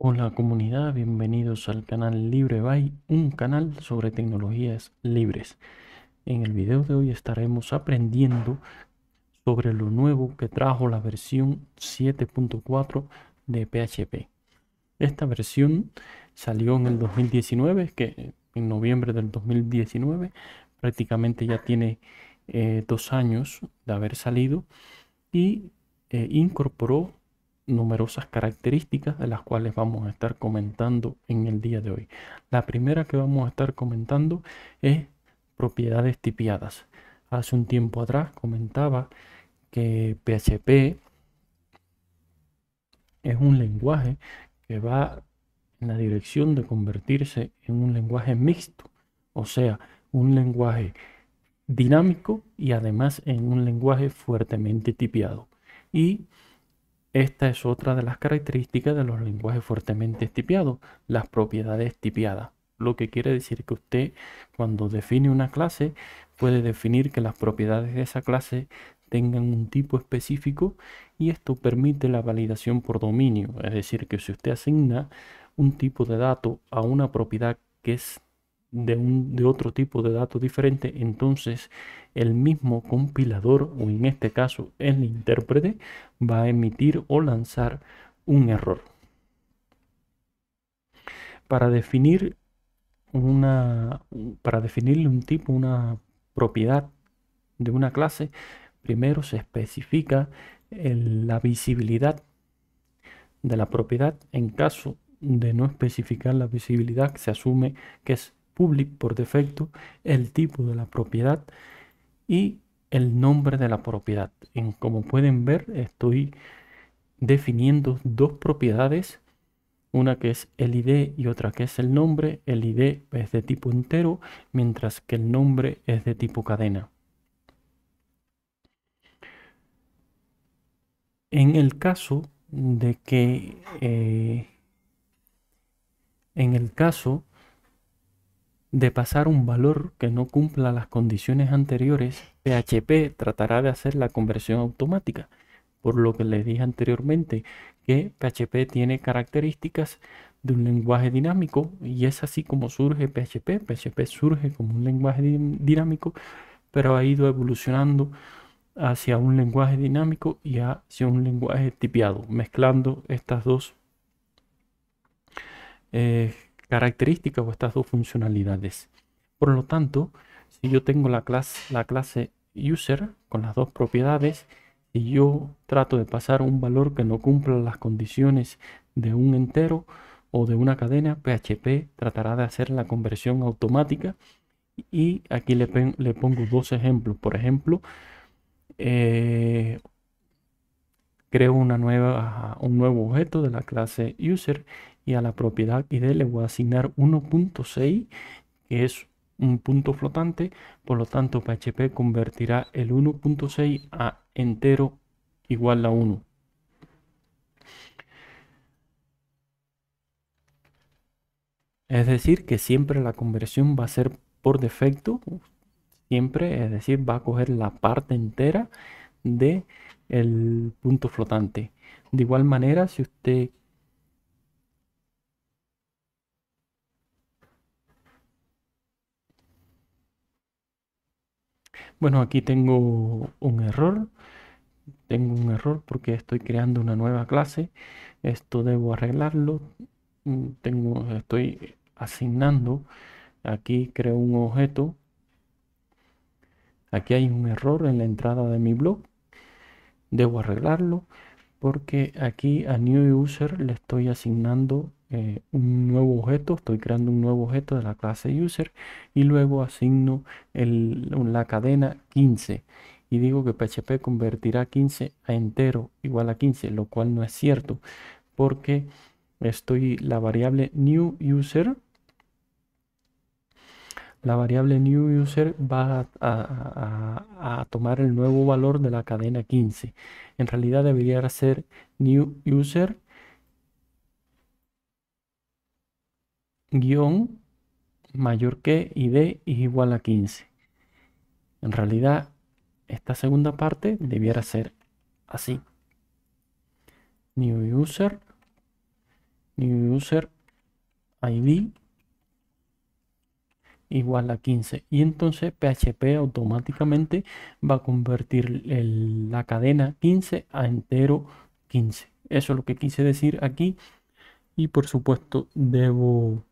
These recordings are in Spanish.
Hola comunidad, bienvenidos al canal LibreBay, un canal sobre tecnologías libres. En el video de hoy estaremos aprendiendo sobre lo nuevo que trajo la versión 7.4 de PHP. Esta versión salió en el 2019, que en noviembre del 2019 prácticamente ya tiene eh, dos años de haber salido y eh, incorporó numerosas características de las cuales vamos a estar comentando en el día de hoy. La primera que vamos a estar comentando es propiedades tipiadas. Hace un tiempo atrás comentaba que PHP es un lenguaje que va en la dirección de convertirse en un lenguaje mixto, o sea, un lenguaje dinámico y además en un lenguaje fuertemente tipiado. Y esta es otra de las características de los lenguajes fuertemente estipiados, las propiedades tipiadas. Lo que quiere decir que usted cuando define una clase puede definir que las propiedades de esa clase tengan un tipo específico y esto permite la validación por dominio. Es decir, que si usted asigna un tipo de dato a una propiedad que es de, un, de otro tipo de datos diferente, entonces el mismo compilador o en este caso el intérprete va a emitir o lanzar un error. Para definir una para definirle un tipo, una propiedad de una clase, primero se especifica la visibilidad de la propiedad. En caso de no especificar la visibilidad, se asume que es public por defecto, el tipo de la propiedad y el nombre de la propiedad. En, como pueden ver, estoy definiendo dos propiedades, una que es el ID y otra que es el nombre. El ID es de tipo entero, mientras que el nombre es de tipo cadena. En el caso de que eh, en el caso de pasar un valor que no cumpla las condiciones anteriores, PHP tratará de hacer la conversión automática. Por lo que les dije anteriormente, que PHP tiene características de un lenguaje dinámico y es así como surge PHP. PHP surge como un lenguaje dinámico, pero ha ido evolucionando hacia un lenguaje dinámico y hacia un lenguaje tipiado, mezclando estas dos eh, características o estas dos funcionalidades. Por lo tanto, si yo tengo la clase, la clase user con las dos propiedades, y yo trato de pasar un valor que no cumpla las condiciones de un entero o de una cadena, PHP tratará de hacer la conversión automática. Y aquí le, pongo dos ejemplos. Por ejemplo, eh, creo una nueva, un nuevo objeto de la clase user y a la propiedad ID le voy a asignar 1.6, que es un punto flotante, por lo tanto PHP convertirá el 1.6 a entero igual a 1. Es decir, que siempre la conversión va a ser por defecto, siempre, es decir, va a coger la parte entera de el punto flotante. De igual manera, si usted Bueno, aquí tengo un error. Tengo un error porque estoy creando una nueva clase. Esto debo arreglarlo. Mm, estoy asignando. Aquí creo un objeto. Aquí hay un error en la entrada de mi blog. Debo arreglarlo porque aquí a new user le estoy asignando eh, un nuevo objeto, estoy creando un nuevo objeto de la clase user y luego asigno la cadena 15 y digo que PHP convertirá 15 a entero igual a 15, lo cual no es cierto porque estoy la variable new user la variable new user va a, tomar el nuevo valor de la cadena 15. En realidad debería ser new user guión mayor que id es igual a 15. En realidad esta segunda parte debiera ser así. New user, user id igual a 15 y entonces PHP automáticamente va a convertir la cadena 15 a entero 15 eso es lo que quise decir aquí y por supuesto debo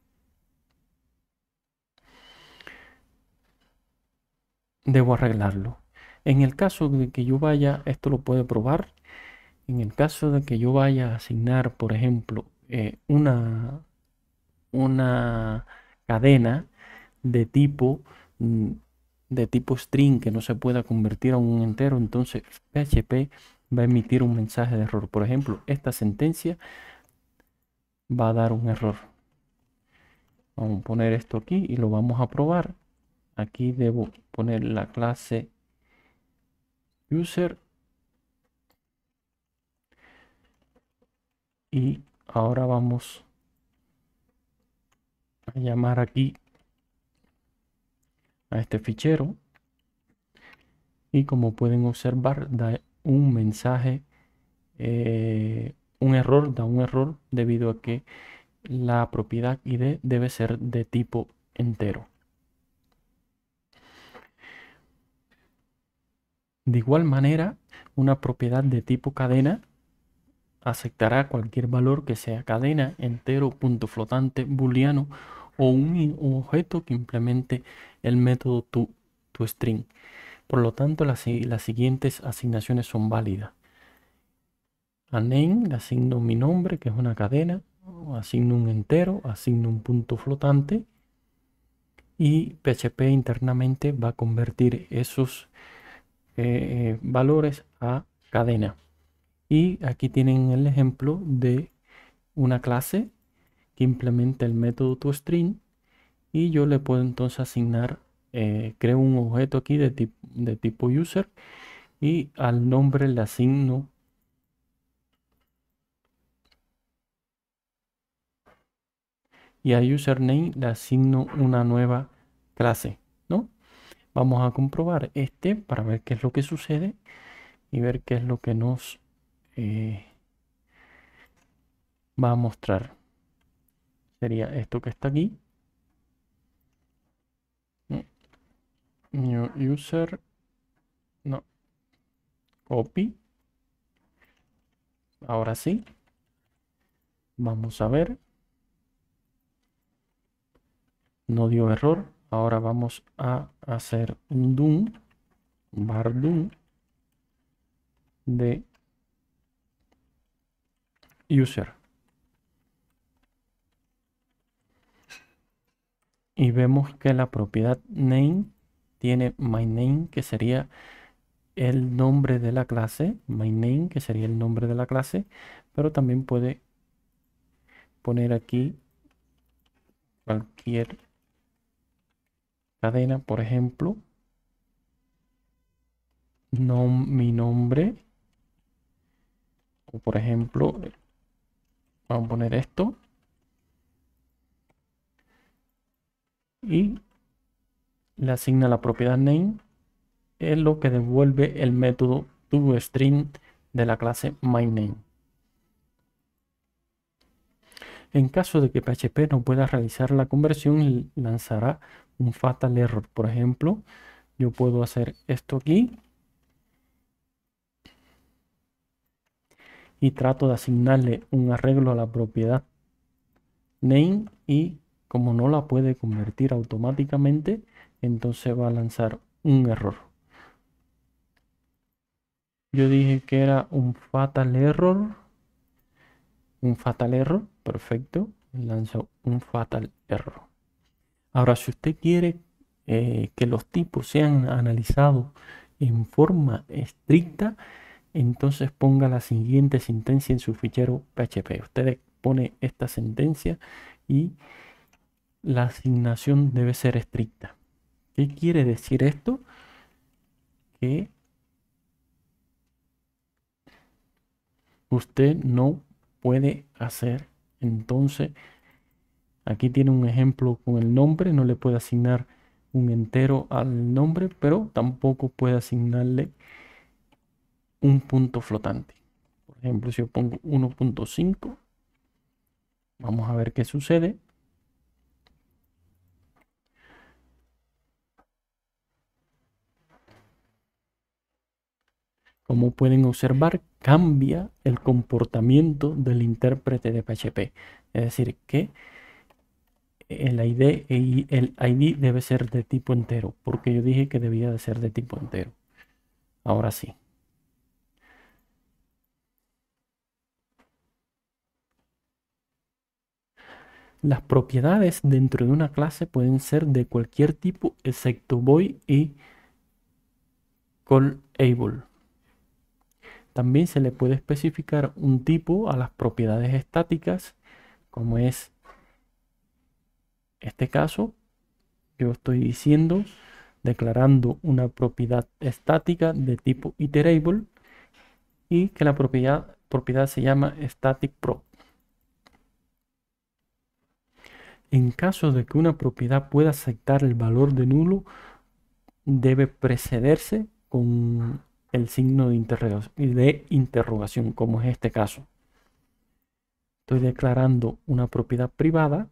debo arreglarlo en el caso de que yo vaya esto lo puede probar en el caso de que yo vaya a asignar por ejemplo eh, una una cadena de tipo mm, de tipo string que no se pueda convertir a un entero, entonces PHP va a emitir un mensaje de error. Por ejemplo, esta sentencia va a dar un error. Vamos a poner esto aquí y lo vamos a probar. Aquí debo poner la clase user. Y ahora vamos a llamar aquí este fichero y como pueden observar da un mensaje eh, un error da un error debido a que la propiedad id debe ser de tipo entero de igual manera una propiedad de tipo cadena aceptará cualquier valor que sea cadena entero punto flotante booleano o un, objeto que implemente el método toString. string Por lo tanto, las, siguientes asignaciones son válidas. A name le asigno mi nombre, que es una cadena, asigno un entero, asigno un punto flotante y PHP internamente va a convertir esos eh, eh, valores a cadena. Y aquí tienen el ejemplo de una clase que implementa el método toString y yo le puedo entonces asignar, eh, creo un objeto aquí de, de tipo user y al nombre le asigno y a username le asigno una nueva clase, ¿no? Vamos a comprobar este para ver qué es lo que sucede y ver qué es lo que nos eh, va a mostrar sería esto que está aquí. New user. No. Copy. Ahora sí. Vamos a ver. No dio error. Ahora vamos a hacer un doom. Bar doom. De user. y vemos que la propiedad name tiene my name que sería el nombre de la clase, my name que sería el nombre de la clase, pero también puede poner aquí cualquier cadena, por ejemplo, no mi nombre, o por ejemplo, vamos a poner esto, y le asigna la propiedad name, es lo que devuelve el método toString de la clase myName. En caso de que PHP no pueda realizar la conversión, lanzará un fatal error. Por ejemplo, yo puedo hacer esto aquí. Y trato de asignarle un arreglo a la propiedad name y como no la puede convertir automáticamente, entonces va a lanzar un error. Yo dije que era un fatal error. Un fatal error, perfecto. Lanzó un fatal error. Ahora, si usted quiere eh, que los tipos sean analizados en forma estricta, entonces ponga la siguiente sentencia en su fichero PHP. Usted pone esta sentencia y la asignación debe ser estricta. ¿Qué quiere decir esto? Que usted no puede hacer. Entonces, aquí tiene un ejemplo con el nombre, no le puede asignar un entero al nombre, pero tampoco puede asignarle un punto flotante. Por ejemplo, si yo pongo 1.5, vamos a ver qué sucede. como pueden observar, cambia el comportamiento del intérprete de PHP. Es decir, que el ID, e debe ser de tipo entero, porque yo dije que debía de ser de tipo entero. Ahora sí. Las propiedades dentro de una clase pueden ser de cualquier tipo excepto void y callable. También se le puede especificar un tipo a las propiedades estáticas, como es este caso. Yo estoy diciendo, declarando una propiedad estática de tipo iterable y que la propiedad, propiedad se llama static prop. En caso de que una propiedad pueda aceptar el valor de nulo, debe precederse con el signo de interrogación, como es este caso. Estoy declarando una propiedad privada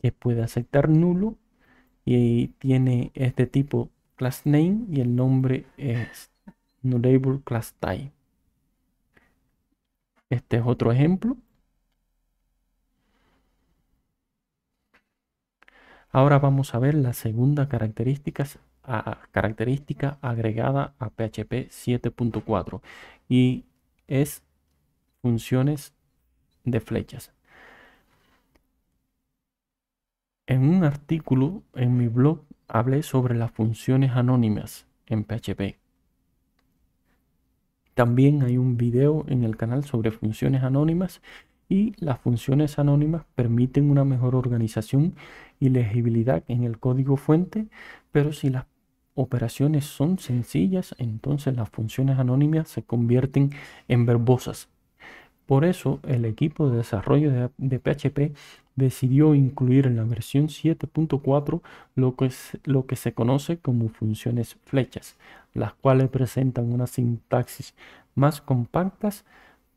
que puede aceptar nulo y tiene este tipo class name y el nombre es nullable class type. Este es otro ejemplo. Ahora vamos a ver la segunda característica característica agregada a PHP 7.4 y es funciones de flechas. En un artículo en mi blog hablé sobre las funciones anónimas en PHP. También hay un video en el canal sobre funciones anónimas y las funciones anónimas permiten una mejor organización y legibilidad en el código fuente, pero si las operaciones son sencillas, entonces las funciones anónimas se convierten en verbosas. Por eso el equipo de desarrollo de, PHP decidió incluir en la versión 7.4 lo, que lo que se conoce como funciones flechas, las cuales presentan una sintaxis más, compactas,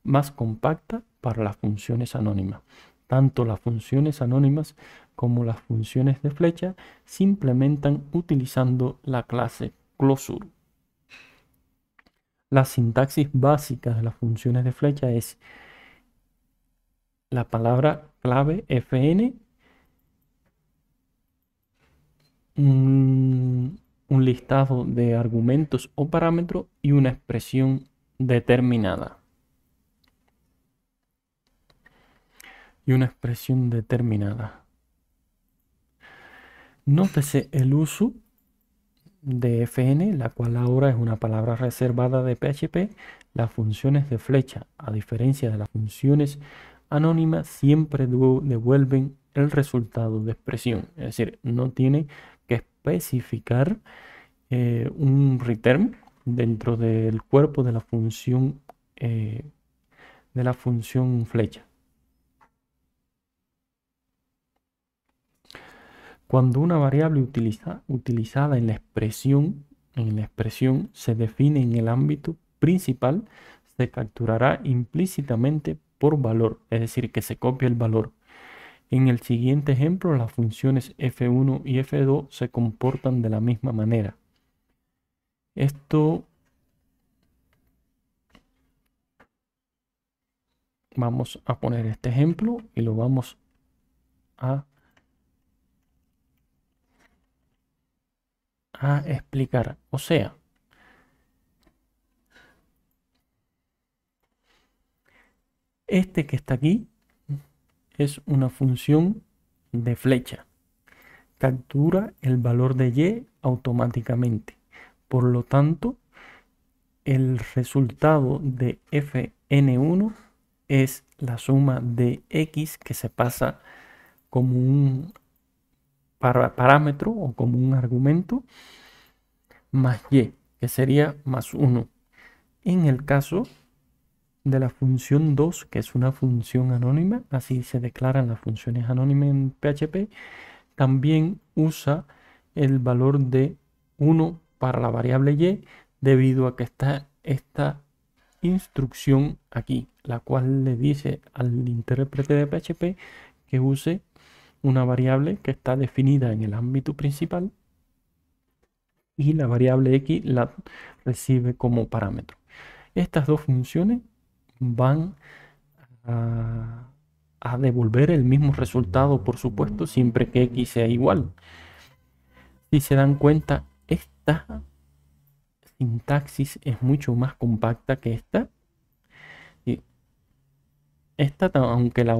más compacta para las funciones anónimas. Tanto las funciones anónimas como las funciones de flecha se implementan utilizando la clase Closure. La sintaxis básica de las funciones de flecha es la palabra clave fn, un, listado de argumentos o parámetros y una expresión determinada. Y una expresión determinada. Nótese el uso de fn, la cual ahora es una palabra reservada de PHP, las funciones de flecha, a diferencia de las funciones anónimas, siempre devuelven el resultado de expresión. Es decir, no tiene que especificar eh, un return dentro del cuerpo de la función, eh, de la función flecha. Cuando una variable utilizada en la, expresión, en la expresión se define en el ámbito principal, se capturará implícitamente por valor, es decir, que se copia el valor. En el siguiente ejemplo, las funciones f1 y f2 se comportan de la misma manera. Esto vamos a poner este ejemplo y lo vamos a a explicar. O sea, este que está aquí es una función de flecha. Captura el valor de y automáticamente. Por lo tanto, el resultado de fn1 es la suma de x que se pasa como un parámetro o como un argumento más y, que sería más 1. En el caso de la función 2, que es una función anónima, así se declaran las funciones anónimas en PHP, también usa el valor de 1 para la variable y debido a que está esta instrucción aquí, la cual le dice al intérprete de PHP que use una variable que está definida en el ámbito principal y la variable x la recibe como parámetro. Estas dos funciones van a, devolver el mismo resultado, por supuesto, siempre que x sea igual. Si se dan cuenta, esta sintaxis es mucho más compacta que esta. esta, aunque la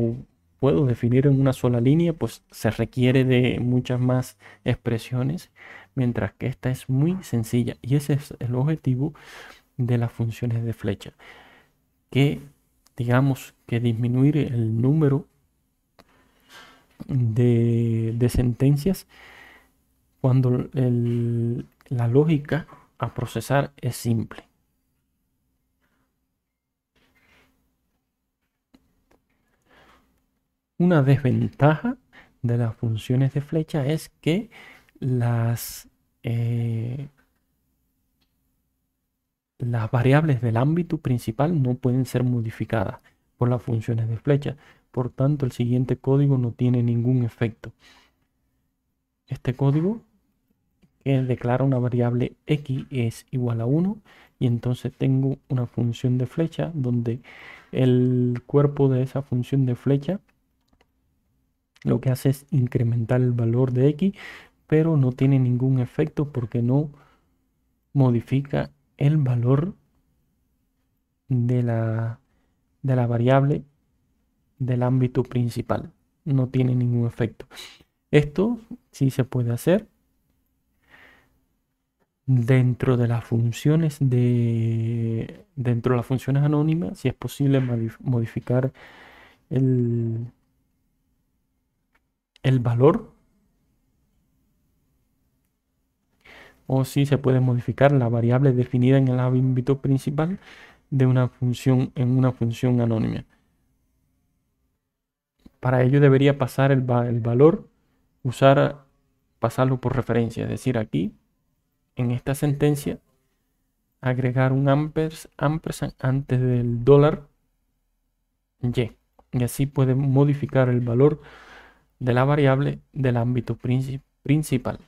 puedo definir en una sola línea, pues se requiere de muchas más expresiones, mientras que esta es muy sencilla. Y ese es el objetivo de las funciones de flecha. Que digamos que disminuir el número de, sentencias cuando la lógica a procesar es simple. Una desventaja de las funciones de flecha es que las, eh, las variables del ámbito principal no pueden ser modificadas por las funciones de flecha. Por tanto, el siguiente código no tiene ningún efecto. Este código que declara una variable x es igual a 1 y entonces tengo una función de flecha donde el cuerpo de esa función de flecha lo que hace es incrementar el valor de X, pero no tiene ningún efecto porque no modifica el valor de la, de la variable del ámbito principal. No tiene ningún efecto. Esto sí se puede hacer dentro de las funciones de dentro de las funciones anónimas si es posible modificar el, el valor o si se puede modificar la variable definida en el ámbito principal de una función en una función anónima. Para ello debería pasar el, valor, usar, pasarlo por referencia, es decir, aquí, en esta sentencia, agregar un ampers, ampersand antes del dólar y. Y así puede modificar el valor de la variable del ámbito principal.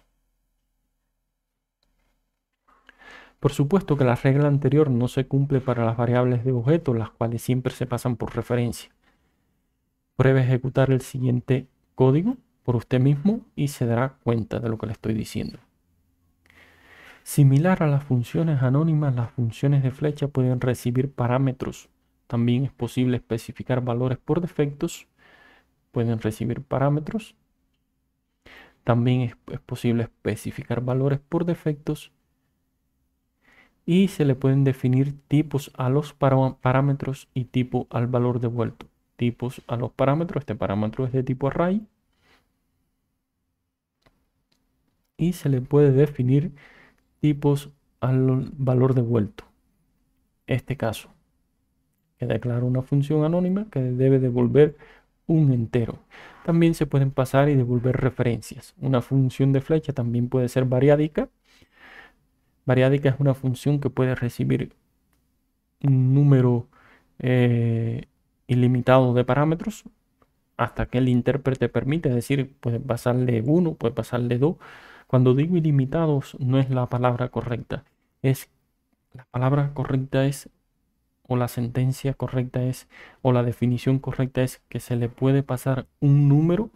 Por supuesto que la regla anterior no se cumple para las variables de objeto, las cuales siempre se pasan por referencia. Pruebe a ejecutar el siguiente código por usted mismo y se dará cuenta de lo que le estoy diciendo. Similar a las funciones anónimas, las funciones de flecha pueden recibir parámetros. También es posible especificar valores por defectos pueden recibir parámetros. También es, posible especificar valores por defectos y se le pueden definir tipos a los parámetros y tipo al valor devuelto. Tipos a los parámetros, este parámetro es de tipo array. Y se le puede definir tipos al valor devuelto. Este caso, que declara una función anónima que debe devolver un entero. También se pueden pasar y devolver referencias. Una función de flecha también puede ser variádica. Variádica es una función que puede recibir un número eh, ilimitado de parámetros hasta que el intérprete permite, decir, puede pasarle uno, puede pasarle dos. Cuando digo ilimitados no es la palabra correcta, es la palabra correcta es o la sentencia correcta es, o la definición correcta es que se le puede pasar un número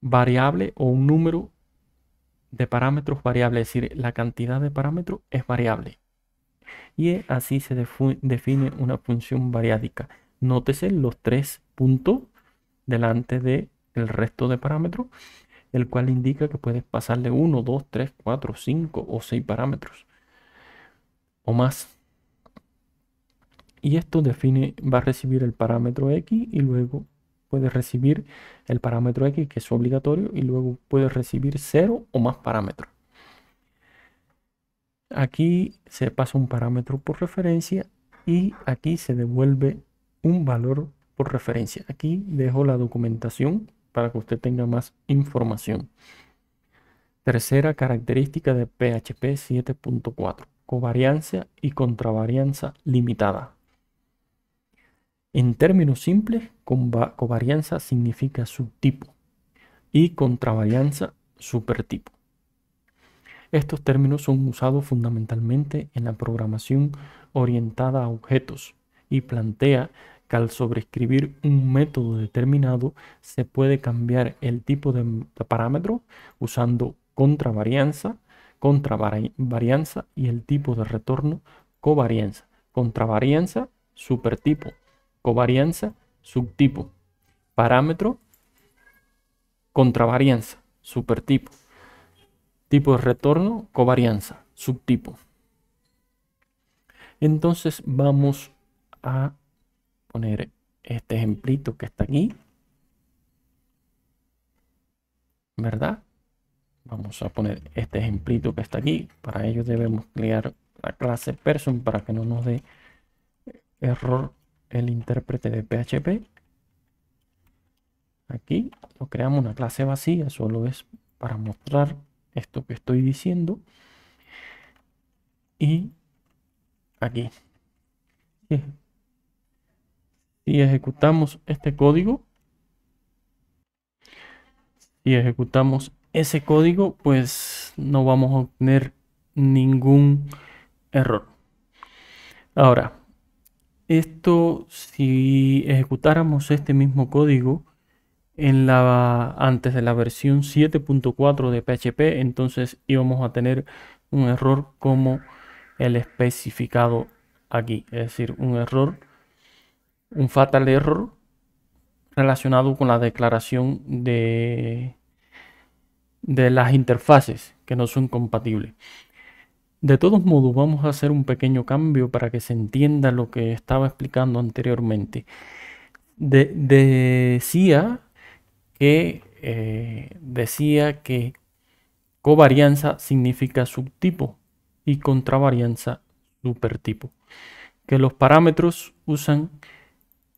variable o un número de parámetros variable, es decir, la cantidad de parámetros es variable. Y así se define una función variádica. Nótese los tres puntos delante del resto de parámetros, el cual indica que puedes pasarle 1, 2, 3, 4, 5 o seis parámetros o más y esto define, va a recibir el parámetro x y luego puede recibir el parámetro x que es obligatorio y luego puede recibir cero o más parámetros. Aquí se pasa un parámetro por referencia y aquí se devuelve un valor por referencia. Aquí dejo la documentación para que usted tenga más información. Tercera característica de PHP 7.4, covarianza y contravarianza limitada. En términos simples, covarianza significa subtipo y contravarianza supertipo. Estos términos son usados fundamentalmente en la programación orientada a objetos y plantea que al sobreescribir un método determinado se puede cambiar el tipo de parámetro usando contravarianza, contravarianza y el tipo de retorno covarianza, contravarianza, supertipo covarianza, subtipo, parámetro, contravarianza, supertipo, tipo de retorno, covarianza, subtipo. Entonces vamos a poner este ejemplito que está aquí. ¿Verdad? Vamos a poner este ejemplito que está aquí. Para ello debemos crear la clase person para que no nos dé error el intérprete de PHP. Aquí lo creamos una clase vacía, solo es para mostrar esto que estoy diciendo. Y aquí. Si ejecutamos este código, y ejecutamos ese código, pues no vamos a obtener ningún error. Ahora, esto, si ejecutáramos este mismo código en la, antes de la versión 7.4 de PHP, entonces íbamos a tener un error como el especificado aquí. Es decir, un error, un fatal error relacionado con la declaración de, de las interfaces que no son compatibles. De todos modos, vamos a hacer un pequeño cambio para que se entienda lo que estaba explicando anteriormente. decía que eh, decía que covarianza significa subtipo y contravarianza supertipo. Que los parámetros usan,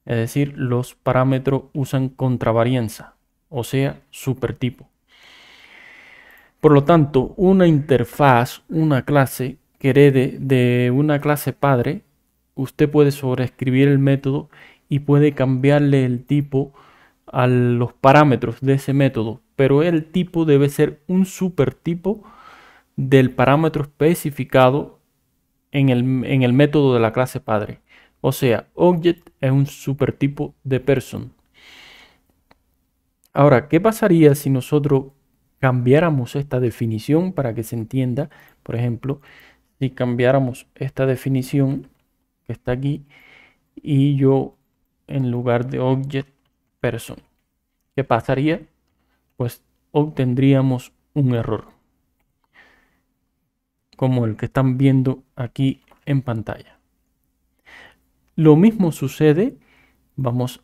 es decir, los parámetros usan contravarianza, o sea, supertipo. Por lo tanto, una interfaz, una clase que herede de una clase padre, usted puede sobreescribir el método y puede cambiarle el tipo a los parámetros de ese método, pero el tipo debe ser un supertipo del parámetro especificado en el, método de la clase padre. O sea, object es un supertipo de person. Ahora, ¿qué pasaría si nosotros cambiáramos esta definición para que se entienda, por ejemplo, si cambiáramos esta definición que está aquí y yo en lugar de object person, ¿qué pasaría? Pues obtendríamos un error como el que están viendo aquí en pantalla. Lo mismo sucede, vamos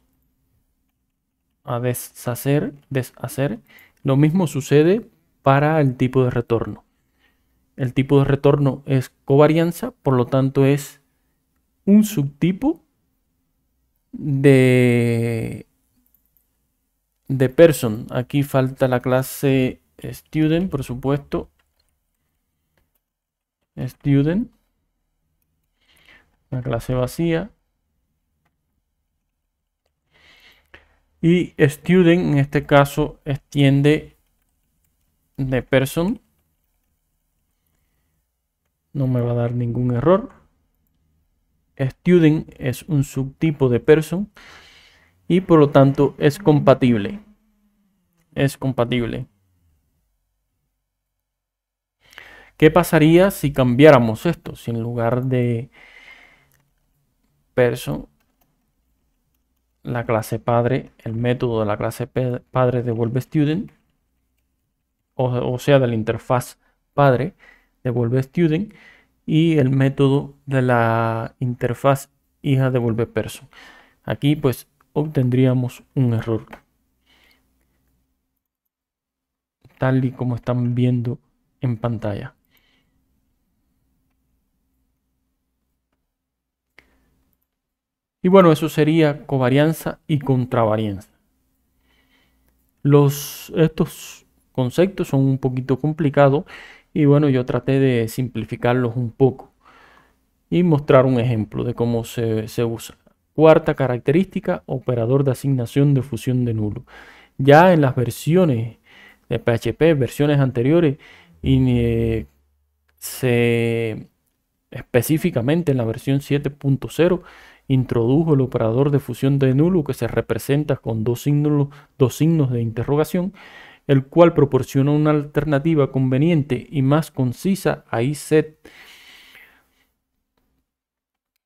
a deshacer, deshacer lo mismo sucede para el tipo de retorno. El tipo de retorno es covarianza, por lo tanto es un subtipo de, de person. Aquí falta la clase student, por supuesto. Student. La clase vacía. Y student en este caso extiende de person. No me va a dar ningún error. Student es un subtipo de person y por lo tanto es compatible. Es compatible. ¿Qué pasaría si cambiáramos esto? Si en lugar de person la clase padre, el método de la clase padre devuelve student, o, sea, de la interfaz padre devuelve student, y el método de la interfaz hija devuelve person. Aquí pues obtendríamos un error. Tal y como están viendo en pantalla. Y bueno, eso sería covarianza y contravarianza. Los, estos conceptos son un poquito complicados y bueno, yo traté de simplificarlos un poco y mostrar un ejemplo de cómo se, usa. Cuarta característica, operador de asignación de fusión de nulo. Ya en las versiones de PHP, versiones anteriores, y, eh, específicamente en la versión 7.0 introdujo el operador de fusión de nulo que se representa con dos signos, dos signos de interrogación, el cual proporciona una alternativa conveniente y más concisa a IZ.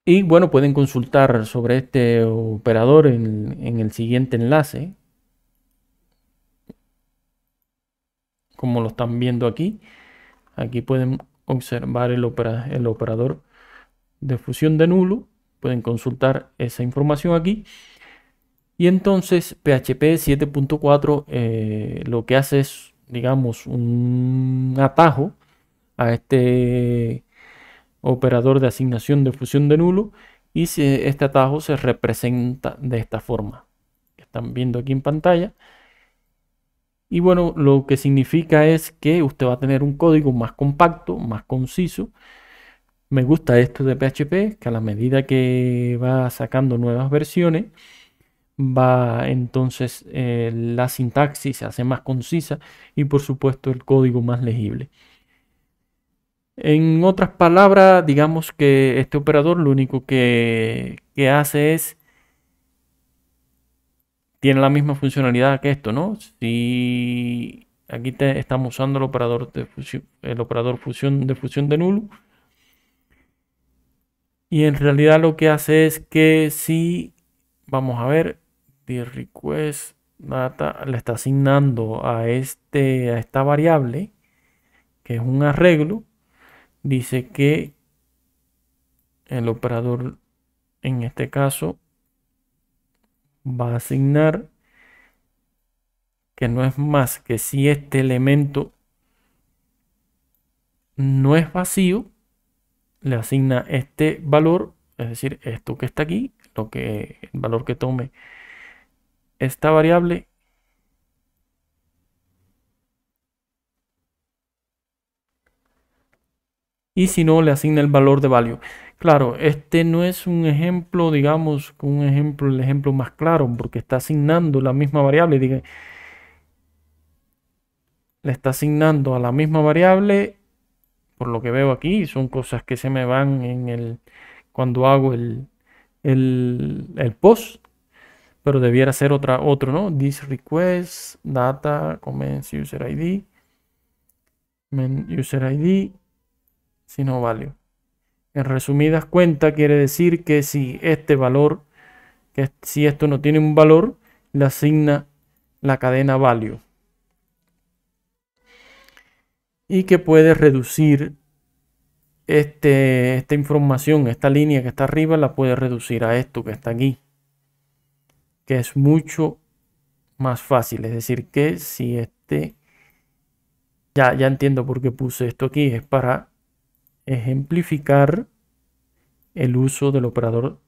Y bueno, pueden consultar sobre este operador en, el siguiente enlace, como lo están viendo aquí. Aquí pueden observar el, el operador de fusión de nulo Pueden consultar esa información aquí. Y entonces PHP 7.4 eh, lo que hace es, digamos, un atajo a este operador de asignación de fusión de nulo y este atajo se representa de esta forma que están viendo aquí en pantalla. Y bueno, lo que significa es que usted va a tener un código más compacto, más conciso, me gusta esto de PHP, que a la medida que va sacando nuevas versiones, va entonces eh, la sintaxis se hace más concisa y por supuesto el código más legible. En otras palabras, digamos que este operador lo único que, hace es tiene la misma funcionalidad que esto, ¿no? Si aquí te, estamos usando el operador de fusión, de fusión de nulo y en realidad lo que hace es que si, vamos a ver, the request data le está asignando a, este, a esta variable, que es un arreglo, dice que el operador en este caso va a asignar que no es más que si este elemento no es vacío, le asigna este valor, es decir, esto que está aquí, lo que, el valor que tome esta variable y si no le asigna el valor de value. Claro, este no es un ejemplo, digamos, un ejemplo, el ejemplo más claro, porque está asignando la misma variable. le está asignando a la misma variable por lo que veo aquí, son cosas que se me van en el cuando hago el, post, pero debiera ser otra, otro, ¿no? This request, data, commence user ID, user ID, si no value. En resumidas cuentas, quiere decir que si este valor, que si esto no tiene un valor, le asigna la cadena value y que puede reducir este, esta información, esta línea que está arriba, la puede reducir a esto que está aquí, que es mucho más fácil. Es decir, que si este, ya, ya entiendo por qué puse esto aquí, es para ejemplificar el uso del operador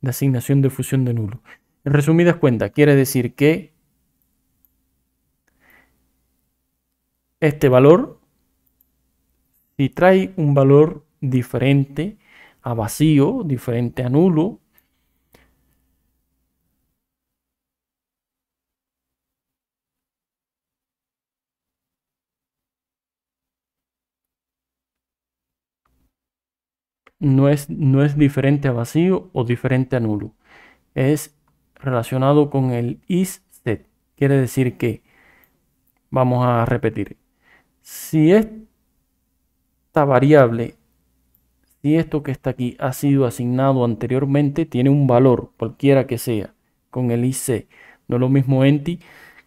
de asignación de fusión de nulo. En resumidas cuentas, quiere decir que este valor, si trae un valor diferente a vacío, diferente a nulo, no es, no es diferente a vacío o diferente a nulo. Es relacionado con el is set. Quiere decir que, vamos a repetir, si esta variable, si esto que está aquí ha sido asignado anteriormente, tiene un valor, cualquiera que sea, con el IC. No es lo mismo ENTI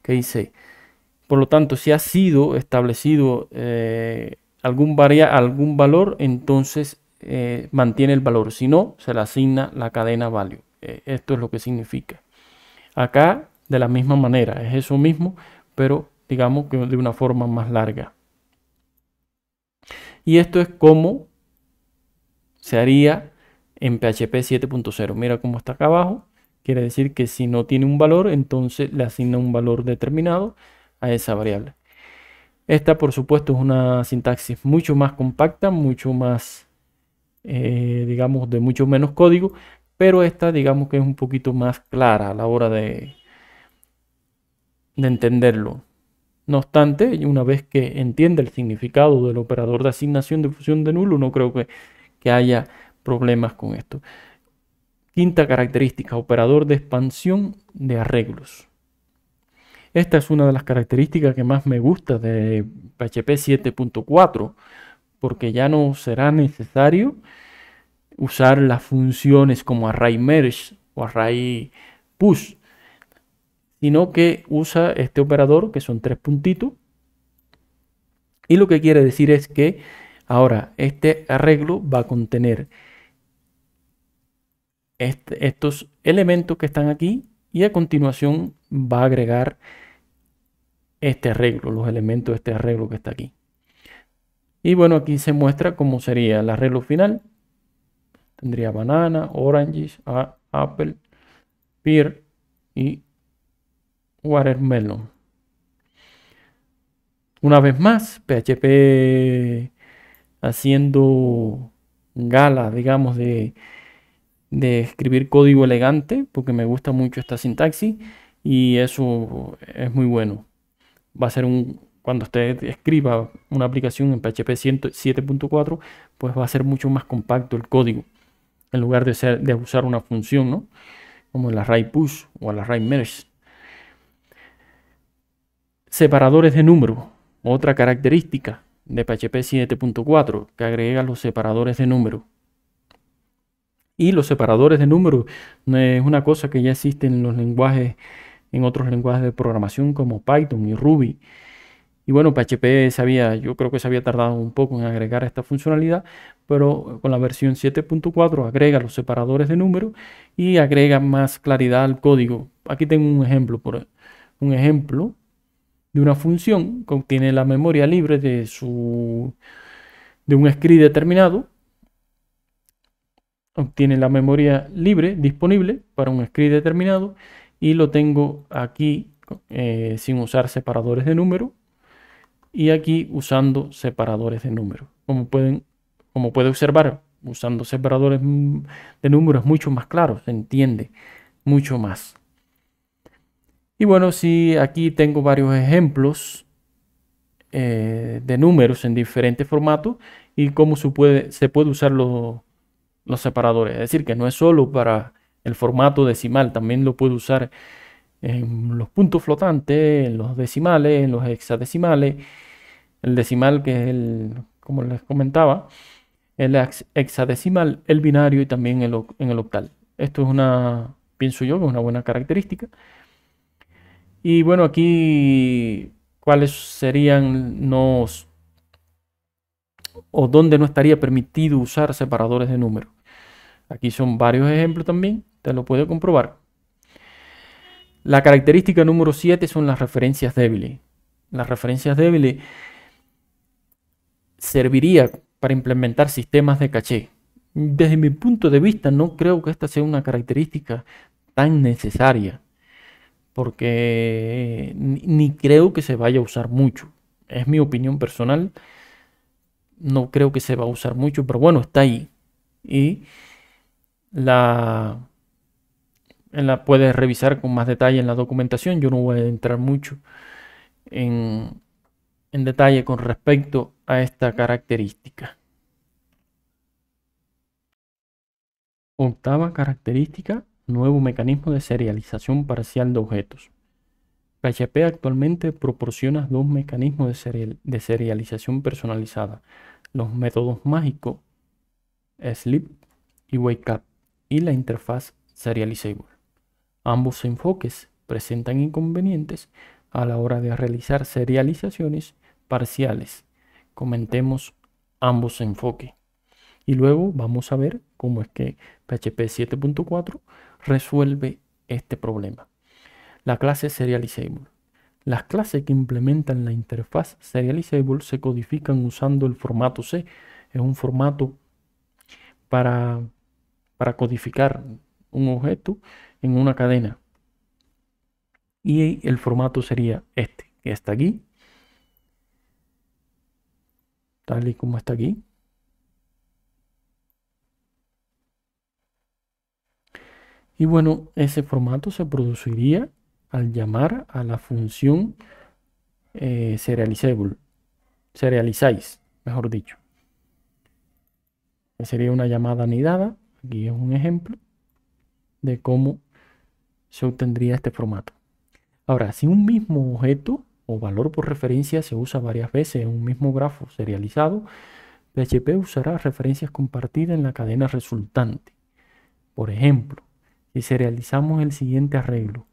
que IC. Por lo tanto, si ha sido establecido eh, algún, algún valor, entonces eh, mantiene el valor. Si no, se le asigna la cadena value. Eh, esto es lo que significa. Acá, de la misma manera, es eso mismo, pero digamos que de una forma más larga. Y esto es como se haría en PHP 7.0. Mira cómo está acá abajo. Quiere decir que si no tiene un valor, entonces le asigna un valor determinado a esa variable. Esta, por supuesto, es una sintaxis mucho más compacta, mucho más, eh, digamos, de mucho menos código, pero esta, digamos que es un poquito más clara a la hora de, de entenderlo. No obstante, una vez que entiende el significado del operador de asignación de función de nulo, no creo que, que haya problemas con esto. Quinta característica, operador de expansión de arreglos. Esta es una de las características que más me gusta de PHP 7.4, porque ya no será necesario usar las funciones como array merge o array push, sino que usa este operador que son tres puntitos. Y lo que quiere decir es que ahora este arreglo va a contener este, estos elementos que están aquí y a continuación va a agregar este arreglo, los elementos de este arreglo que está aquí. Y bueno, aquí se muestra cómo sería el arreglo final. Tendría banana, oranges, apple, pear y Watermelon. Una vez más, PHP haciendo gala, digamos, de, de escribir código elegante, porque me gusta mucho esta sintaxis y eso es muy bueno. Va a ser un, cuando usted escriba una aplicación en PHP 7.4, pues va a ser mucho más compacto el código, en lugar de, ser, usar una función, Como el array push o el array merge. Separadores de número, otra característica de PHP 7.4 que agrega los separadores de número. Y los separadores de número eh, es una cosa que ya existe en los lenguajes, en otros lenguajes de programación como Python y Ruby. Y bueno, PHP sabía, yo creo que se había tardado un poco en agregar esta funcionalidad, pero con la versión 7.4 agrega los separadores de número y agrega más claridad al código. Aquí tengo un ejemplo, por, e, un ejemplo una función contiene la memoria libre de, su, de un script determinado, obtiene la memoria libre disponible para un script determinado y lo tengo aquí eh, sin usar separadores de número y aquí usando separadores de número. Como pueden como puede observar, usando separadores mm, de números mucho más claro, se entiende mucho más. Y bueno, si sí, aquí tengo varios ejemplos eh, de números en diferentes formatos y cómo se puede, usar los separadores. Es decir, que no es solo para el formato decimal, también lo puedo usar en los puntos flotantes, en los decimales, en los hexadecimales. El decimal que es el, como les comentaba, el hexadecimal, el binario y también el, en el octal. Esto es una, pienso yo, que es una buena característica. Y bueno, aquí, ¿cuáles serían los o dónde no estaría permitido usar separadores de números? Aquí son varios ejemplos también, te lo puedo comprobar. La característica número 7 son las referencias débiles. Las referencias débiles serviría para implementar sistemas de caché. Desde mi punto de vista, no creo que esta sea una característica tan necesaria porque ni creo que se vaya a usar mucho. Es mi opinión personal. No creo que se va a usar mucho, pero bueno, está ahí. Y la, eh, puedes revisar con más detalle en la documentación. Yo no voy a entrar mucho en detalle con respecto a esta característica. Octava característica nuevo mecanismo de serialización parcial de objetos. PHP actualmente proporciona dos mecanismos de, serialización personalizada, los métodos mágicos Sleep y wake up y la interfaz Serializable. Ambos enfoques presentan inconvenientes a la hora de realizar serializaciones parciales. Comentemos ambos enfoques. Y luego vamos a ver cómo es que PHP 7.4 resuelve este problema. La clase Serializable. Las clases que implementan la interfaz Serializable se codifican usando el formato C. Es un formato para, para codificar un objeto en una cadena. Y el formato sería este, que está aquí. Tal y como está aquí. Y bueno, ese formato se produciría al llamar a la función eh, serializable, serializáis, mejor dicho. sería una llamada anidada, aquí es un ejemplo de cómo se obtendría este formato. Ahora, si un mismo objeto o valor por referencia se usa varias veces en un mismo grafo serializado, PHP usará referencias compartidas en la cadena resultante. Por ejemplo, y serializamos el siguiente arreglo.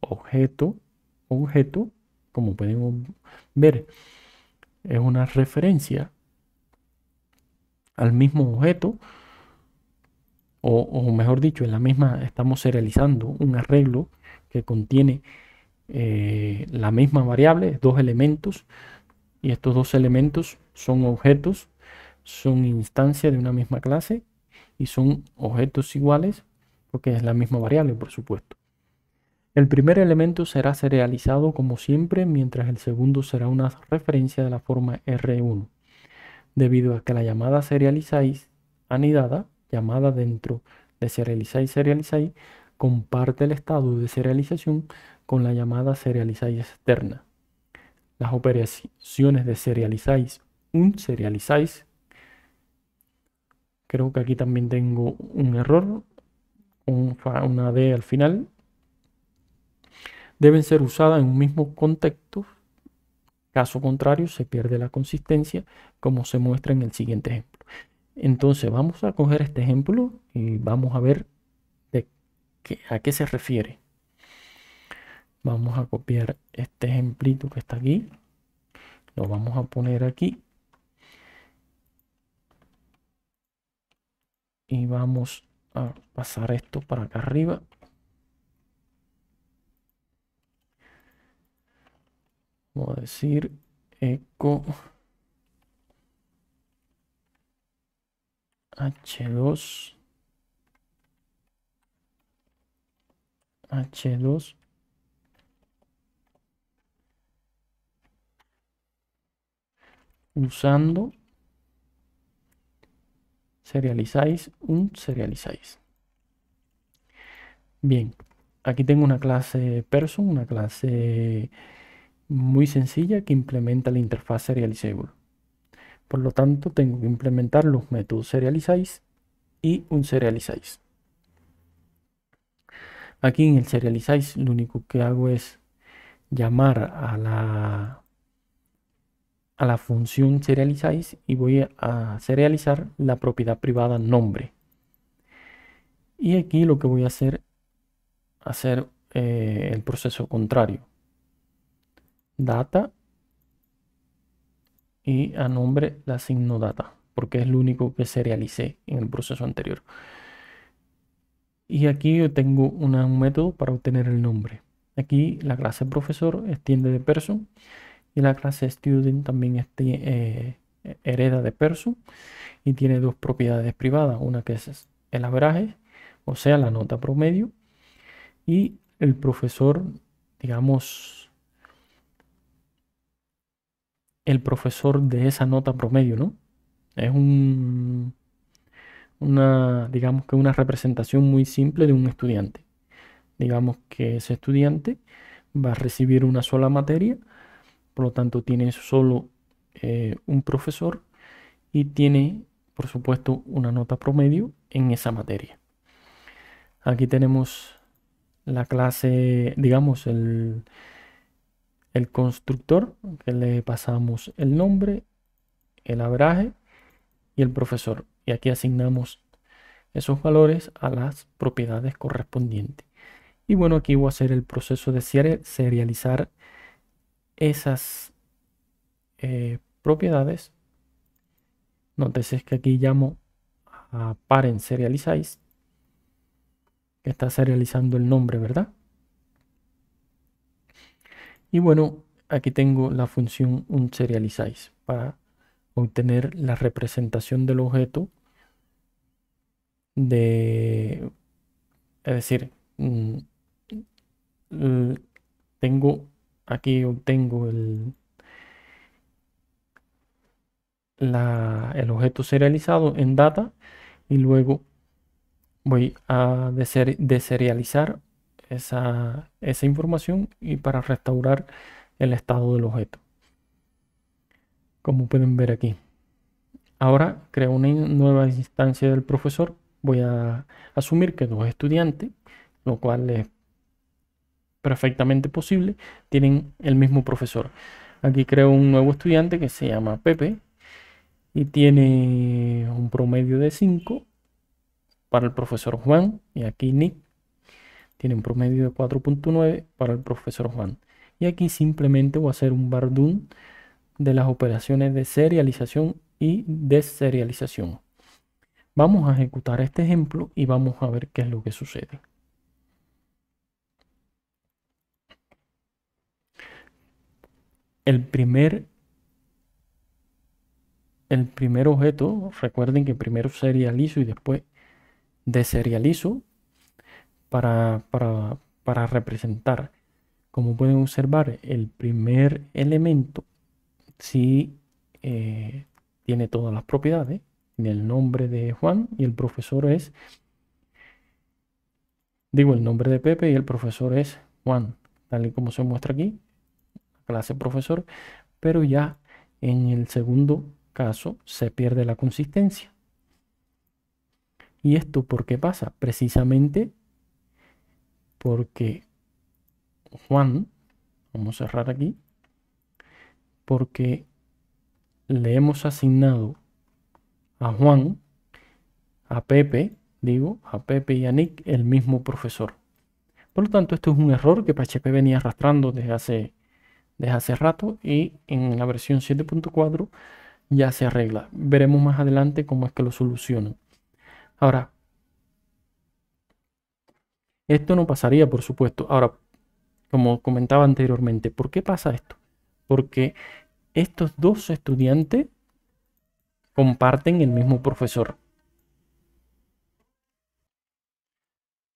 Objeto, objeto, como podemos ver, es una referencia al mismo objeto, o, mejor dicho, en la misma estamos serializando un arreglo que contiene eh, la misma variable, dos elementos, y estos dos elementos son objetos, son instancias de una misma clase y son objetos iguales porque es la misma variable, por supuesto. El primer elemento será serializado como siempre, mientras el segundo será una referencia de la forma R1, debido a que la llamada serializáis anidada, llamada dentro de serializáis serializáis, comparte el estado de serialización con la llamada serializáis externa. Las operaciones de serializáis un serializáis, creo que aquí también tengo un error, una D al final, deben ser usadas en un mismo contexto. Caso contrario, se pierde la consistencia, como se muestra en el siguiente ejemplo. Entonces, vamos a coger este ejemplo y vamos a ver de a qué se refiere. Vamos a copiar este ejemplito que está aquí. Lo vamos a poner aquí. Y vamos a pasar esto para acá arriba. voy a decir eco H2 H2 usando serializáis un serializáis. Bien, aquí tengo una clase person, una clase muy sencilla que implementa la interfaz serializable. Por lo tanto, tengo que implementar los métodos serializáis y un serializáis. Aquí en el serializáis lo único que hago es llamar a la a la función serializáis y voy a serializar la propiedad privada nombre. Y aquí lo que voy a hacer, hacer eh, el proceso contrario. Data y a nombre la signo data, porque es lo único que serialicé en el proceso anterior. Y aquí yo tengo un método para obtener el nombre. Aquí la clase profesor extiende de person y la clase student también este, eh, hereda de person y tiene dos propiedades privadas, una que es el average, o sea, la nota promedio, y el profesor, digamos, el profesor de esa nota promedio, ¿no? Es un, una, digamos que una representación muy simple de un estudiante. Digamos que ese estudiante va a recibir una sola materia por lo tanto, tiene solo eh, un profesor y tiene, por supuesto, una nota promedio en esa materia. Aquí tenemos la clase, digamos, el, el constructor, que le pasamos el nombre, el abraje y el profesor. Y aquí asignamos esos valores a las propiedades correspondientes. Y bueno, aquí voy a hacer el proceso de serializar esas eh, propiedades, nótese que aquí llamo a paren serializáis, que está serializando el nombre, ¿verdad? Y bueno, aquí tengo la función un serializáis para obtener la representación del objeto de, es decir, mm, tengo Aquí obtengo el, el objeto serializado en data y luego voy a deserializar esa, esa información y para restaurar el estado del objeto. Como pueden ver aquí. Ahora creo una nueva instancia del profesor. Voy a asumir que dos estudiantes, lo cual es perfectamente posible, tienen el mismo profesor. Aquí creo un nuevo estudiante que se llama Pepe y tiene un promedio de 5 para el profesor Juan y aquí Nick tiene un promedio de 4.9 para el profesor Juan. Y aquí simplemente voy a hacer un bardún de las operaciones de serialización y deserialización. Vamos a ejecutar este ejemplo y vamos a ver qué es lo que sucede. el primer, el primer objeto, recuerden que primero serializo y después deserializo para, para, para representar. Como pueden observar, el primer elemento sí eh, tiene todas las propiedades, tiene el nombre de Juan y el profesor es, digo, el nombre de Pepe y el profesor es Juan, tal y como se muestra aquí clase profesor, pero ya en el segundo caso se pierde la consistencia. ¿Y esto por qué pasa? Precisamente porque Juan, vamos a cerrar aquí, porque le hemos asignado a Juan, a Pepe, digo, a Pepe y a Nick el mismo profesor. Por lo tanto, esto es un error que PHP venía arrastrando desde hace desde hace rato y en la versión 7.4 ya se arregla. Veremos más adelante cómo es que lo solucionan. Ahora, esto no pasaría, por supuesto. Ahora, como comentaba anteriormente, ¿por qué pasa esto? Porque estos dos estudiantes comparten el mismo profesor.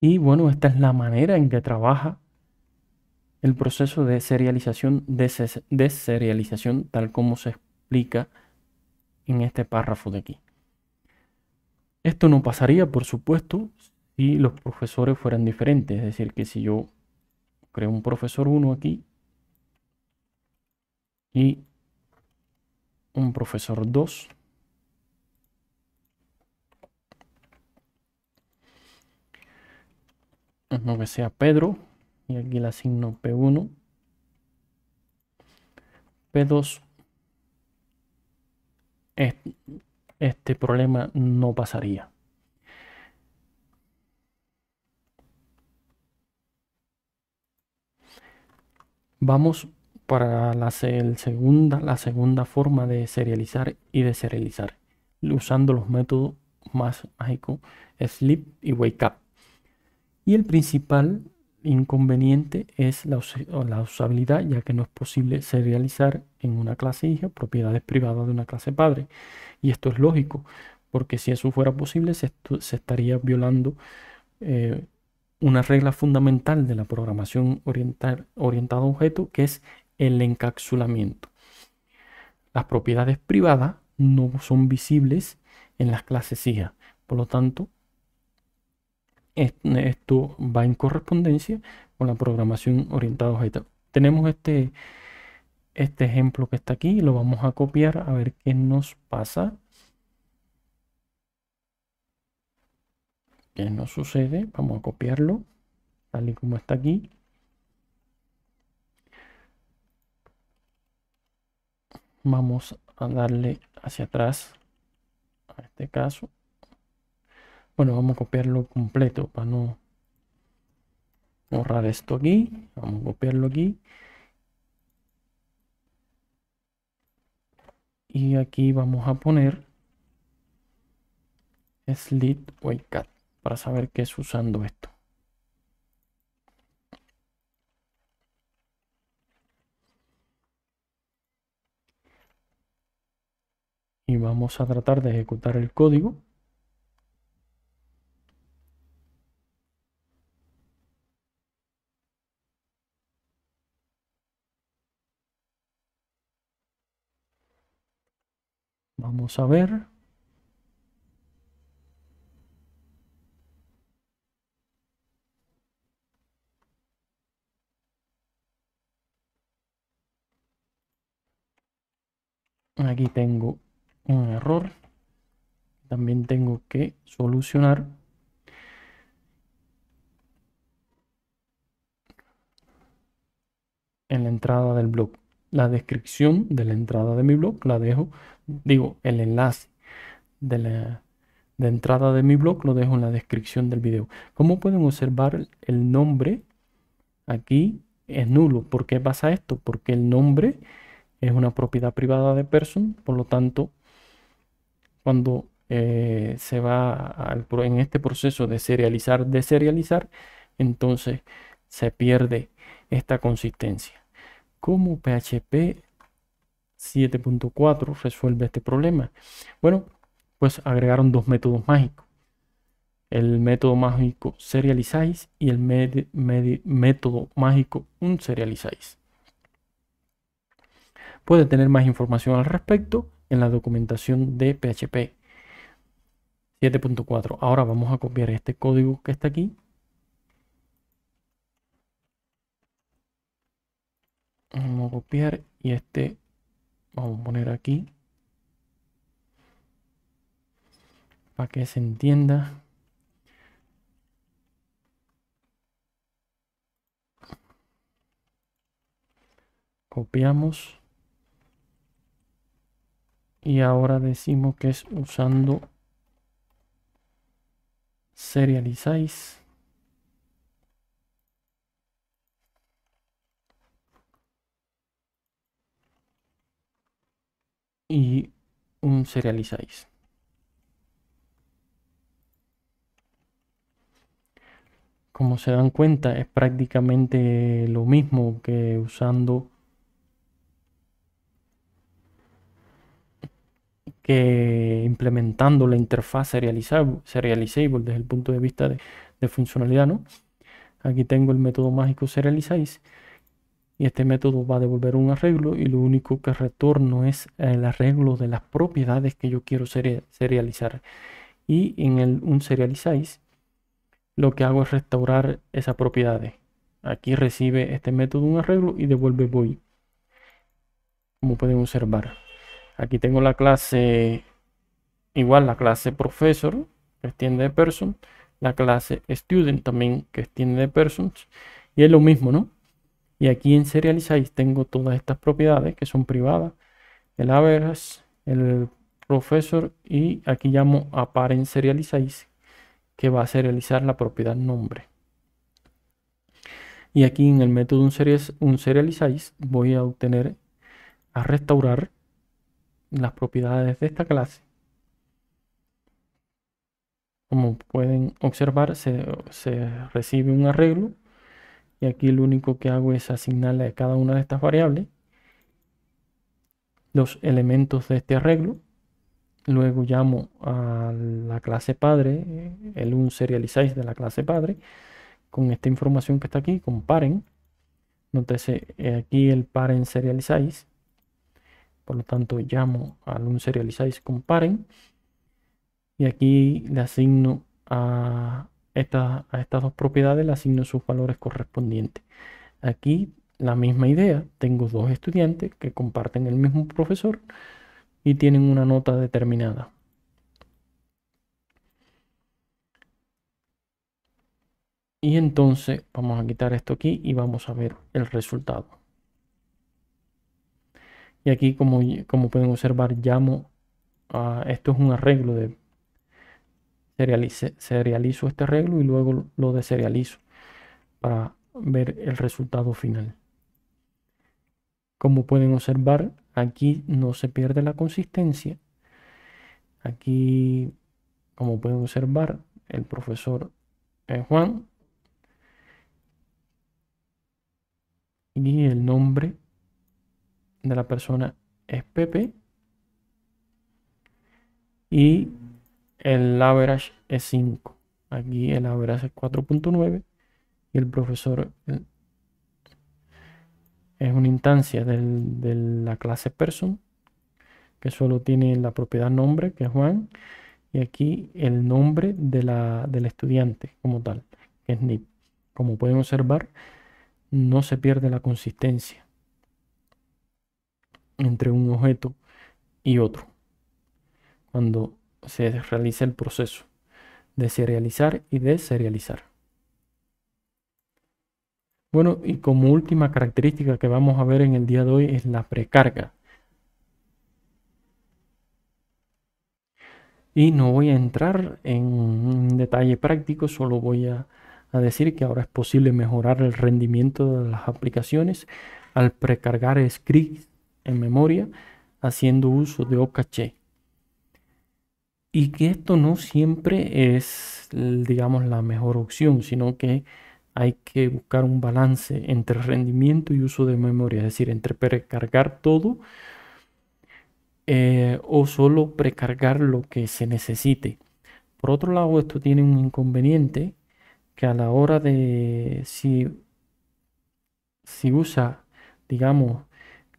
Y bueno, esta es la manera en que trabaja el proceso de serialización, deserialización, tal como se explica en este párrafo de aquí. Esto no pasaría, por supuesto, si los profesores fueran diferentes. Es decir, que si yo creo un profesor 1 aquí y un profesor 2, no que sea Pedro, y aquí la asigno P1, P2. Este, problema no pasaría. Vamos para la, segunda, la segunda forma de serializar y deserializar, usando los métodos más mágicos Sleep y Wake Up. Y el principal inconveniente es la, usabilidad, ya que no es posible serializar en una clase hija propiedades privadas de una clase padre. Y esto es lógico, porque si eso fuera posible, se, estaría violando eh, una regla fundamental de la programación orientada a objeto, que es el encapsulamiento. Las propiedades privadas no son visibles en las clases hijas. Por lo tanto, esto va en correspondencia con la programación orientada a objetos. Tenemos este, este ejemplo que está aquí, lo vamos a copiar a ver qué nos pasa. ¿Qué nos sucede? Vamos a copiarlo, tal y como está aquí. Vamos a darle hacia atrás a este caso. Bueno, vamos a copiarlo completo para no borrar esto aquí. Vamos a copiarlo aquí. Y aquí vamos a poner slit waycat para saber qué es usando esto. Y vamos a tratar de ejecutar el código. Vamos a ver. Aquí tengo un error. También tengo que solucionar. En la entrada del blog la descripción de la entrada de mi blog, la dejo, digo, el enlace de la entrada de mi blog lo dejo en la descripción del video. Como pueden observar, el nombre aquí es nulo. ¿Por qué pasa esto? Porque el nombre es una propiedad privada de person, por lo tanto, cuando eh, se va en este proceso de serializar, deserializar, entonces se pierde esta consistencia cómo PHP 7.4 resuelve este problema. Bueno, pues agregaron dos métodos mágicos. El método mágico serialize y el método mágico unserialize. Puede tener más información al respecto en la documentación de PHP 7.4. Ahora vamos a copiar este código que está aquí vamos a copiar y este vamos a poner aquí para que se entienda copiamos y ahora decimos que es usando serializáis y un serializáis. Como se dan cuenta, es prácticamente lo mismo que usando que implementando la interfaz serializable, desde el punto de vista de, funcionalidad, ¿no? Aquí tengo el método mágico serializáis y este método va a devolver un arreglo y lo único que retorno es el arreglo de las propiedades que yo quiero serializar. Y en el un serialize lo que hago es restaurar esas propiedades. Aquí recibe este método un arreglo y devuelve void. Como pueden observar. Aquí tengo la clase, igual la clase professor, que extiende de person, la clase student también, que extiende de person Y es lo mismo, ¿no? Y aquí en serializáis tengo todas estas propiedades que son privadas. El average, el professor y aquí llamo par en que va a serializar la propiedad nombre. Y aquí en el método un, series, voy a obtener a restaurar las propiedades de esta clase. Como pueden observar, se, recibe un arreglo y aquí lo único que hago es asignarle a cada una de estas variables los elementos de este arreglo. Luego llamo a la clase padre, el un serializáis de la clase padre, con esta información que está aquí, comparen Nótese eh, aquí el paren serializáis Por lo tanto, llamo al un serializáis comparen Y aquí le asigno a a estas dos propiedades le asigno sus valores correspondientes. Aquí la misma idea, tengo dos estudiantes que comparten el mismo profesor y tienen una nota determinada. Y entonces vamos a quitar esto aquí y vamos a ver el resultado. Y aquí como, como pueden observar llamo, a, esto es un arreglo de se serializo este arreglo y luego lo deserializo para ver el resultado final. Como pueden observar, aquí no se pierde la consistencia. Aquí, como pueden observar, el profesor es Juan y el nombre de la persona es Pepe y el average es 5. Aquí el average es 4.9 y el profesor es una instancia de la clase person que solo tiene la propiedad nombre, que es Juan, y aquí el nombre de la, del estudiante como tal, que es NIP. Como pueden observar, no se pierde la consistencia entre un objeto y otro. Cuando se realiza el proceso de serializar y deserializar. Bueno, y como última característica que vamos a ver en el día de hoy es la precarga. Y no voy a entrar en detalle práctico, solo voy a, decir que ahora es posible mejorar el rendimiento de las aplicaciones al precargar scripts en memoria haciendo uso de OCache y que esto no siempre es, digamos, la mejor opción, sino que hay que buscar un balance entre rendimiento y uso de memoria, es decir, entre precargar todo eh, o solo precargar lo que se necesite. Por otro lado, esto tiene un inconveniente que a la hora de si usa, digamos,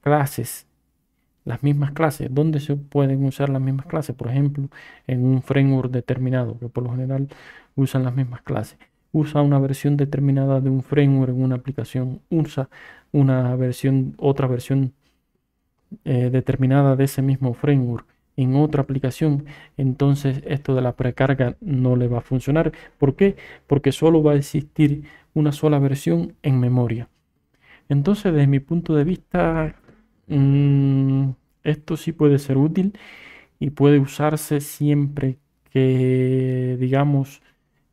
clases las mismas clases, dónde se pueden usar las mismas clases, por ejemplo, en un framework determinado, que por lo general usan las mismas clases. Usa una versión determinada de un framework en una aplicación, usa una versión, otra versión eh, determinada de ese mismo framework en otra aplicación, entonces esto de la precarga no le va a funcionar. ¿Por qué? Porque solo va a existir una sola versión en memoria. Entonces, desde mi punto de vista, Mm, esto sí puede ser útil y puede usarse siempre que, digamos,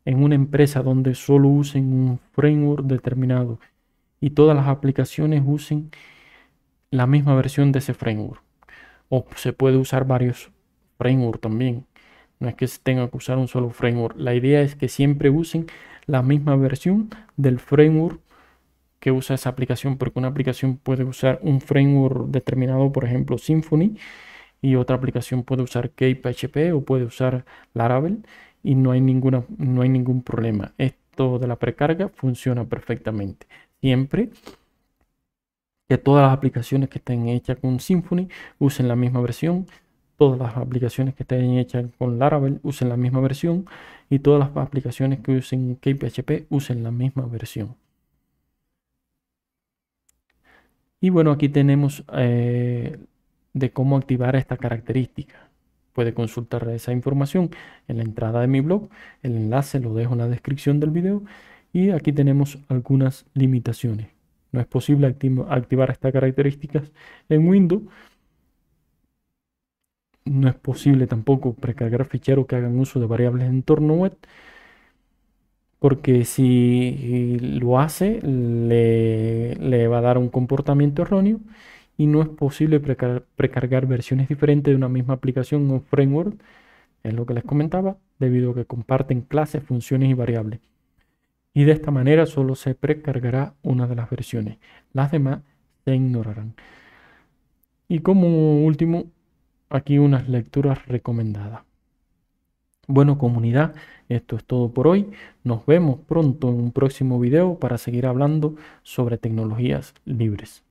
en una empresa donde solo usen un framework determinado y todas las aplicaciones usen la misma versión de ese framework. O se puede usar varios frameworks también. No es que se tenga que usar un solo framework. La idea es que siempre usen la misma versión del framework que usa esa aplicación, porque una aplicación puede usar un framework determinado, por ejemplo Symfony, y otra aplicación puede usar KPHP o puede usar Laravel y no hay, no hay ningún problema. Esto de la precarga funciona perfectamente. Siempre que todas las aplicaciones que estén hechas con Symfony usen la misma versión, todas las aplicaciones que estén hechas con Laravel usen la misma versión y todas las aplicaciones que usen KPHP usen la misma versión. Y bueno, aquí tenemos eh, de cómo activar esta característica. Puede consultar esa información en la entrada de mi blog. El enlace lo dejo en la descripción del video. Y aquí tenemos algunas limitaciones. No es posible activar estas características en Windows. No es posible tampoco precargar ficheros que hagan uso de variables en entorno web porque si lo hace le, va a dar un comportamiento erróneo y no es posible precargar versiones diferentes de una misma aplicación o framework, es lo que les comentaba, debido a que comparten clases, funciones y variables. Y de esta manera solo se precargará una de las versiones, las demás se ignorarán. Y como último, aquí unas lecturas recomendadas. Bueno comunidad, esto es todo por hoy. Nos vemos pronto en un próximo video para seguir hablando sobre tecnologías libres.